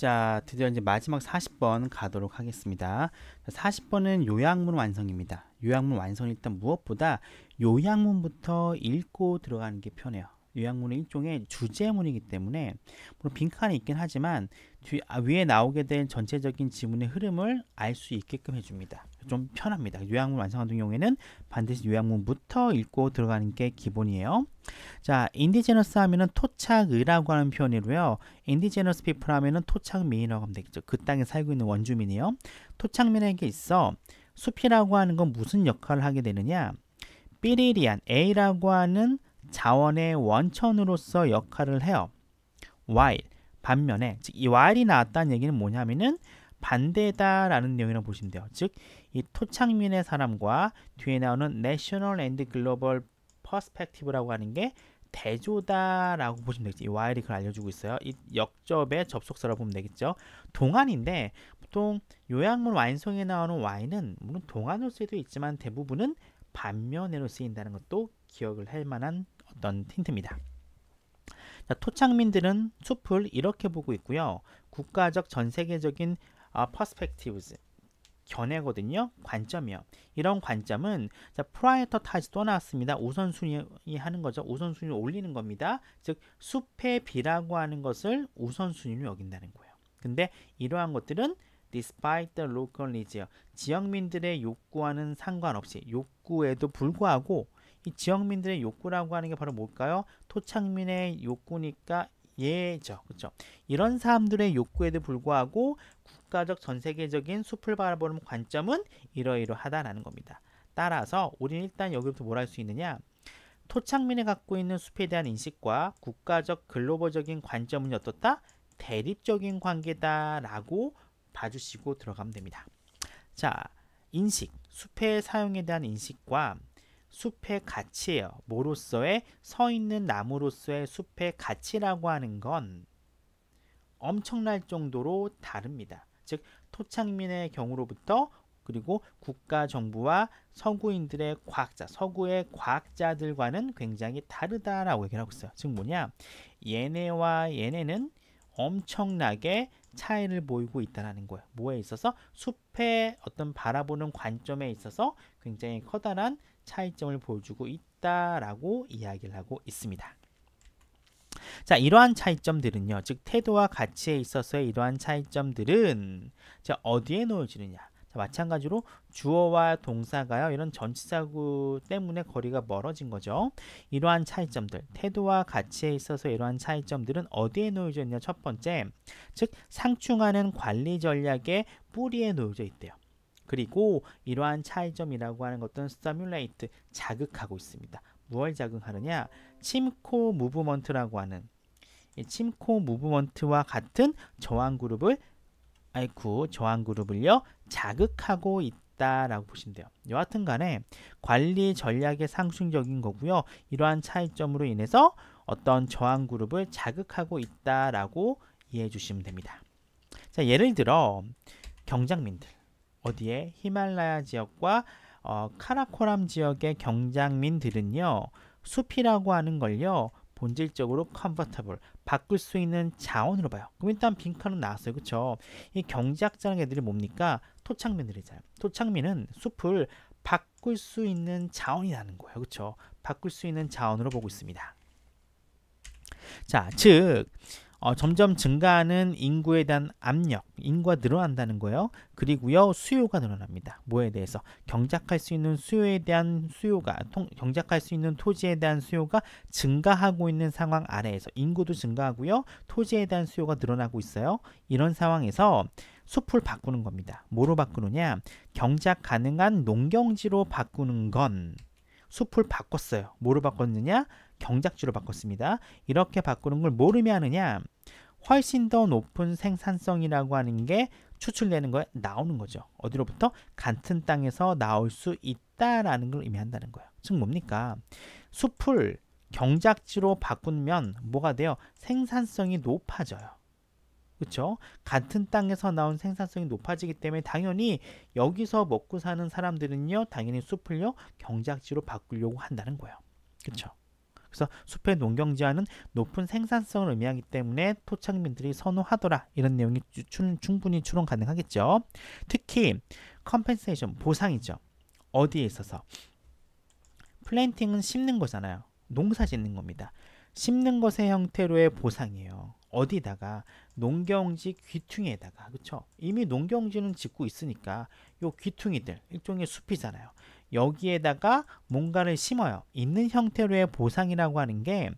자, 드디어 이제 마지막 40번 가도록 하겠습니다. 40번은 요약문 완성입니다. 요약문 완성이 일단 무엇보다 요약문부터 읽고 들어가는 게 편해요. 요약문은 일종의 주제문이기 때문에 물론 빈칸이 있긴 하지만 뒤, 아, 위에 나오게 된 전체적인 지문의 흐름을 알 수 있게끔 해줍니다. 좀 편합니다. 요약문 완성 같은 경우에는 반드시 요약문부터 읽고 들어가는 게 기본이에요. 자, 인디제너스 하면은 토착의라고 하는 표현이고요. 인디제너스 피플 하면은 토착민이라고 하면 되겠죠. 그 땅에 살고 있는 원주민이에요. 토착민에게 있어 숲이라고 하는 건 무슨 역할을 하게 되느냐? 삐리리안 A라고 하는 자원의 원천으로서 역할을 해요. while 반면에 즉이 while이 나왔다는 얘기는 뭐냐면은 반대다라는 내용이라고 보시면 돼요. 즉 이 토착민의 사람과 뒤에 나오는 National and Global Perspective라고 하는 게 대조다라고 보시면 되겠죠. 이 while이 그걸 알려주고 있어요. 이 역접의 접속사라고 보면 되겠죠. 동안인데 보통 요양문 완성에 나오는 y는 물론 동안으로 쓰여도 있지만 대부분은 반면으로 쓰인다는 것도 기억을 할 만한 어떤 힌트입니다. 자, 토착민들은 숲을 이렇게 보고 있고요. 국가적 전 세계적인 어, 아, 퍼스펙티브즈 견해거든요. 관점이요. 이런 관점은 자, 프라이터타이즈 또 나왔습니다. 우선순위 하는 거죠. 우선순위 올리는 겁니다. 즉 숲의 비라고 하는 것을 우선순위로 여긴다는 거예요. 근데 이러한 것들은 despite the local needs 지역민들의 욕구와는 상관없이 욕구에도 불구하고 이 지역민들의 욕구라고 하는 게 바로 뭘까요? 토착민의 욕구니까 예죠. 그렇죠? 이런 사람들의 욕구에도 불구하고 국가적 전 세계적인 숲을 바라보는 관점은 이러이러하다라는 겁니다. 따라서 우리는 일단 여기부터 뭘 할 수 있느냐? 토착민이 갖고 있는 숲에 대한 인식과 국가적 글로벌적인 관점은 어떻다? 대립적인 관계다라고 봐주시고 들어가면 됩니다. 자, 인식, 숲의 사용에 대한 인식과 숲의 가치예요. 뭐로서의 서 있는 나무로서의 숲의 가치라고 하는 건 엄청날 정도로 다릅니다. 즉 토착민의 경우로부터 그리고 국가 정부와 서구인들의 과학자, 서구의 과학자들과는 굉장히 다르다라고 얘기를 하고 있어요. 즉 뭐냐? 얘네와 얘네는 엄청나게 차이를 보이고 있다라는 거예요. 뭐에 있어서 숲의 어떤 바라보는 관점에 있어서 굉장히 커다란 차이점을 보여주고 있다라고 이야기를 하고 있습니다. 자, 이러한 차이점들은요. 즉 태도와 가치에 있어서의 이러한 차이점들은 자, 어디에 놓여지느냐? 자, 마찬가지로 주어와 동사가요. 이런 전치사구 때문에 거리가 멀어진 거죠. 이러한 차이점들, 태도와 가치에 있어서 이러한 차이점들은 어디에 놓여져 있냐? 첫 번째, 즉 상충하는 관리 전략의 뿌리에 놓여져 있대요. 그리고 이러한 차이점이라고 하는 것들은 스타뮬레이트, 자극하고 있습니다. 무얼 자극하느냐? 침코 무브먼트라고 하는 침코 무브먼트와 같은 저항 그룹을 아이쿠 저항 그룹을요 자극하고 있다라고 보시면 돼요. 여하튼 간에 관리 전략의 상승적인 거고요. 이러한 차이점으로 인해서 어떤 저항 그룹을 자극하고 있다라고 이해해 주시면 됩니다. 자, 예를 들어 경장민들 어디에 히말라야 지역과 어, 카라코람 지역의 경장민들은요 숲이라고 하는 걸요 본질적으로 컨버터블 바꿀 수 있는 자원으로 봐요. 그럼 일단 빈칸은 나왔어요. 그렇이경제학자는 애들이 뭡니까? 토착민들이잖아요. 토착민은 숲을 바꿀 수 있는 자원이 나는 거예요. 그렇 바꿀 수 있는 자원으로 보고 있습니다. 자, 즉 어, 점점 증가하는 인구에 대한 압력, 인구가 늘어난다는 거예요. 그리고요, 수요가 늘어납니다. 뭐에 대해서? 경작할 수 있는 수요에 대한 수요가, 통, 경작할 수 있는 토지에 대한 수요가 증가하고 있는 상황 아래에서 인구도 증가하고요, 토지에 대한 수요가 늘어나고 있어요. 이런 상황에서 숲을 바꾸는 겁니다. 뭐로 바꾸느냐? 경작 가능한 농경지로 바꾸는 건 숲을 바꿨어요. 뭐로 바꿨느냐? 경작지로 바꿨습니다. 이렇게 바꾸는 걸 모르면 하느냐? 훨씬 더 높은 생산성이라고 하는 게 추출되는 거에 나오는 거죠. 어디로부터? 같은 땅에서 나올 수 있다라는 걸 의미한다는 거예요. 즉 뭡니까? 숲을 경작지로 바꾸면 뭐가 돼요? 생산성이 높아져요. 그렇죠? 같은 땅에서 나온 생산성이 높아지기 때문에 당연히 여기서 먹고 사는 사람들은요, 당연히 숲을요 경작지로 바꾸려고 한다는 거예요. 그렇죠? 그래서 숲의 농경지화는 높은 생산성을 의미하기 때문에 토착민들이 선호하더라 이런 내용이 충분히 추론 가능하겠죠. 특히 컴펜세이션 보상이죠. 어디에 있어서 플랜팅은 심는 거잖아요. 농사 짓는 겁니다. 심는 것의 형태로의 보상이에요. 어디다가 농경지 귀퉁이에다가 그쵸 이미 농경지는 짓고 있으니까 요 귀퉁이들 일종의 숲이잖아요 여기에다가 뭔가를 심어요 있는 형태로의 보상이라고 하는 게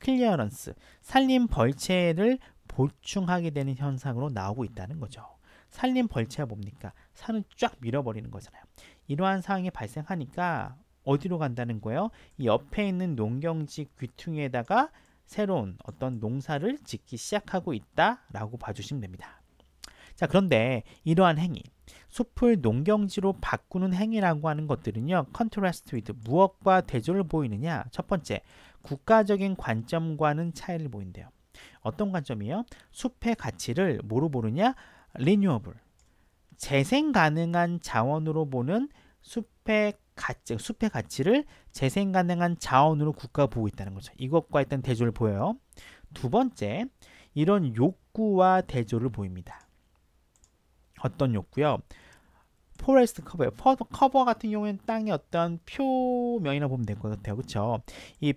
클리어런스 산림 벌채를 보충하게 되는 현상으로 나오고 있다는 거죠 산림 벌채가 뭡니까 산을 쫙 밀어버리는 거잖아요 이러한 상황이 발생하니까 어디로 간다는 거예요 이 옆에 있는 농경지 귀퉁이에다가 새로운 어떤 농사를 짓기 시작하고 있다라고 봐주시면 됩니다. 자, 그런데 이러한 행위, 숲을 농경지로 바꾸는 행위라고 하는 것들은요. 컨트라스트 위드 무엇과 대조를 보이느냐? 첫 번째, 국가적인 관점과는 차이를 보인대요. 어떤 관점이요? 에 숲의 가치를 뭐로 보느냐? 리뉴어블. 재생 가능한 자원으로 보는 숲의 가치, 숲의 가치를 재생 가능한 자원으로 국가가 보고 있다는 거죠. 이것과 일단 대조를 보여요. 두 번째, 이런 욕구와 대조를 보입니다. 어떤 욕구요? 포레스트 커버요. 커버 같은 경우에는 땅의 어떤 표면이나 보면 될 것 같아요. 그렇이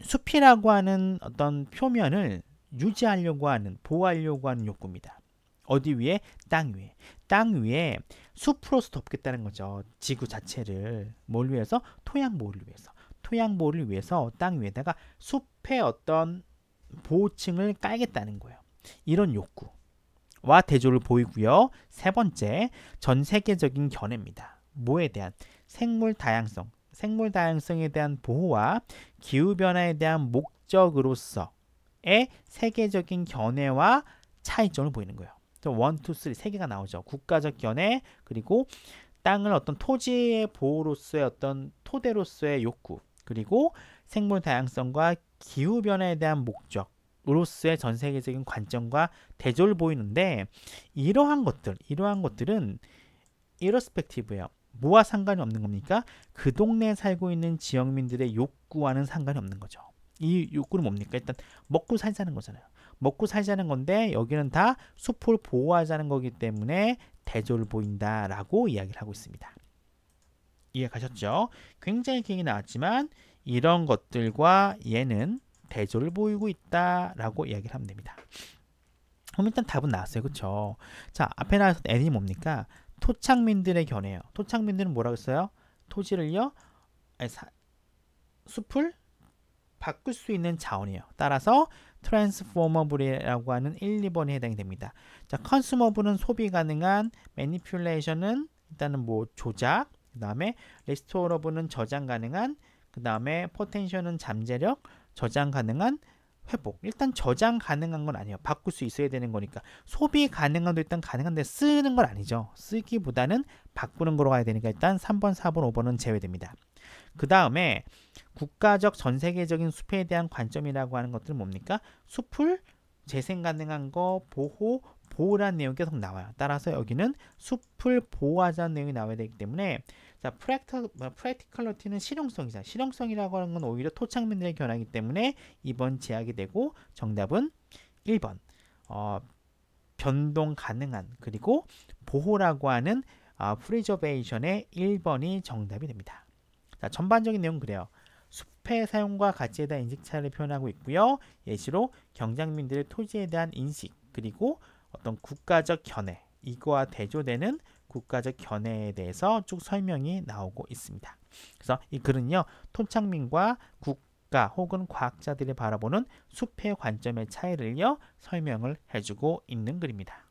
숲이라고 하는 어떤 표면을 유지하려고 하는 보호하려고 하는 욕구입니다. 어디 위에? 땅 위에. 땅 위에 숲으로서 덮겠다는 거죠. 지구 자체를 뭘 위해서? 토양 보호를 위해서. 토양 보호를 위해서 땅 위에다가 숲의 어떤 보호층을 깔겠다는 거예요. 이런 욕구와 대조를 보이고요. 세 번째, 전 세계적인 견해입니다. 뭐에 대한? 생물 다양성, 생물 다양성에 대한 보호와 기후 변화에 대한 목적으로서의 세계적인 견해와 차이점을 보이는 거예요. 원, 투, 쓰리 세 개가 나오죠. 국가적 견해 그리고 땅을 어떤 토지의 보호로서의 어떤 토대로서의 욕구 그리고 생물 다양성과 기후 변화에 대한 목적으로서의 전 세계적인 관점과 대조를 보이는데 이러한 것들 이러한 것들은 이러스펙티브예요. 뭐와 상관이 없는 겁니까? 그 동네에 살고 있는 지역민들의 욕구와는 상관이 없는 거죠. 이 욕구는 뭡니까? 일단 먹고 살자는 거잖아요. 먹고 살자는 건데 여기는 다 숲을 보호하자는 거기 때문에 대조를 보인다라고 이야기를 하고 있습니다. 이해 가셨죠? 굉장히 길게 나왔지만 이런 것들과 얘는 대조를 보이고 있다라고 이야기를 하면 됩니다. 그럼 일단 답은 나왔어요. 그쵸? 자, 앞에 나와서 N이 뭡니까? 토착민들의 견해요. 토착민들은 뭐라고 했어요? 토지를요? 아니, 사, 숲을 바꿀 수 있는 자원이에요. 따라서 트랜스포머블이라고 하는 1, 2번에 해당이 됩니다. 자, 컨스머블은 소비 가능한, 매니퓰레이션은 일단은 뭐 조작, 그 다음에 리스토러블은 저장 가능한, 그 다음에 포텐셜은 잠재력, 저장 가능한, 회복. 일단 저장 가능한 건 아니에요. 바꿀 수 있어야 되는 거니까. 소비 가능한도 일단 가능한데 쓰는 건 아니죠. 쓰기보다는 바꾸는 거로 가야 되니까 일단 3번, 4번, 5번은 제외됩니다. 그 다음에 국가적 전 세계적인 숲에 대한 관점이라고 하는 것들은 뭡니까? 숲을 재생 가능한 거 보호 보호란 내용이 계속 나와요. 따라서 여기는 숲을 보호하자는 내용이 나와야 되기 때문에 자 프랙터, 뭐 프랙티컬러티는 실용성이자 실용성이라고 하는 건 오히려 토착민들의 견해이기 때문에 2번 제약이 되고 정답은 1번 어, 변동 가능한 그리고 보호라고 하는 어, 프리저베이션의 1번이 정답이 됩니다. 자, 전반적인 내용 그래요. 숲의 사용과 가치에 대한 인식 차를 표현하고 있고요. 예시로 경장민들의 토지에 대한 인식 그리고 어떤 국가적 견해 이거와 대조되는 국가적 견해에 대해서 쭉 설명이 나오고 있습니다. 그래서 이 글은요. 톰창민과 국가 혹은 과학자들이 바라보는 숲의 관점의 차이를요. 설명을 해주고 있는 글입니다.